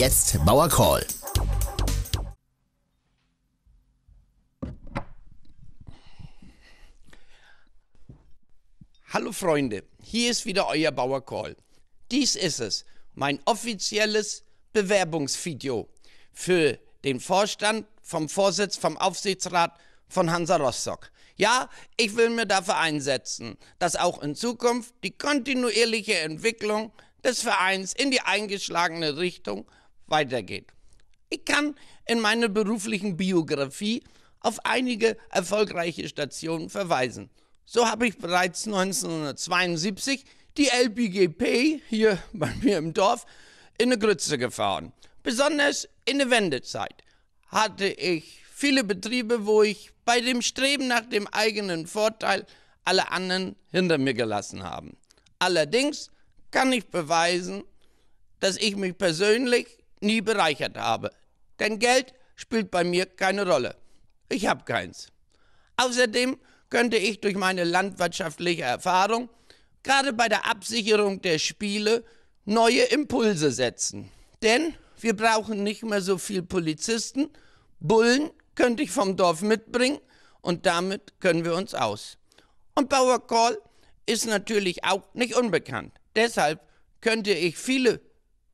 Jetzt Bauer Call. Hallo Freunde, hier ist wieder euer Bauer Call. Dies ist es, mein offizielles Bewerbungsvideo für den Vorstand vom Vorsitz vom Aufsichtsrat von Hansa Rostock. Ja, ich will mir dafür einsetzen, dass auch in Zukunft die kontinuierliche Entwicklung des Vereins in die eingeschlagene Richtung weitergeht. Ich kann in meiner beruflichen Biografie auf einige erfolgreiche Stationen verweisen. So habe ich bereits 1972 die LBGP hier bei mir im Dorf in eine Grütze gefahren. Besonders in der Wendezeit hatte ich viele Betriebe, wo ich bei dem Streben nach dem eigenen Vorteil alle anderen hinter mir gelassen habe. Allerdings kann ich beweisen, dass ich mich persönlich nie bereichert habe. Denn Geld spielt bei mir keine Rolle. Ich habe keins. Außerdem könnte ich durch meine landwirtschaftliche Erfahrung gerade bei der Absicherung der Spiele neue Impulse setzen. Denn wir brauchen nicht mehr so viel Polizisten. Bullen könnte ich vom Dorf mitbringen und damit können wir uns aus. Und Bauer Call ist natürlich auch nicht unbekannt. Deshalb könnte ich viele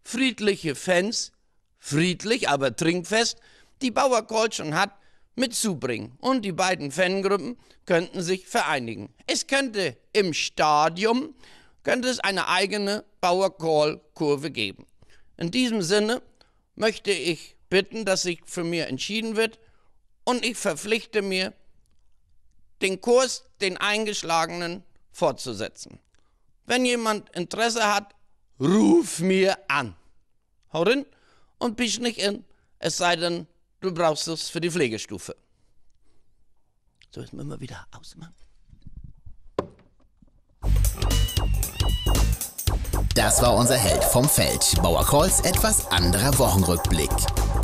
friedliche Fans friedlich, aber trinkfest die schon hat, mitzubringen. Und die beiden Fangruppen könnten sich vereinigen. Es könnte im Stadium könnte es eine eigene Bauercall-Kurve geben. In diesem Sinne möchte ich bitten, dass sich für mir entschieden wird und ich verpflichte mir, den Kurs, den eingeschlagenen, fortzusetzen. Wenn jemand Interesse hat, ruf mir an. Hau rein und bist nicht in, es sei denn, du brauchst es für die Pflegestufe. So, jetzt müssen wir wieder ausmachen. Das war unser Held vom Feld. Bauer Calls etwas anderer Wochenrückblick.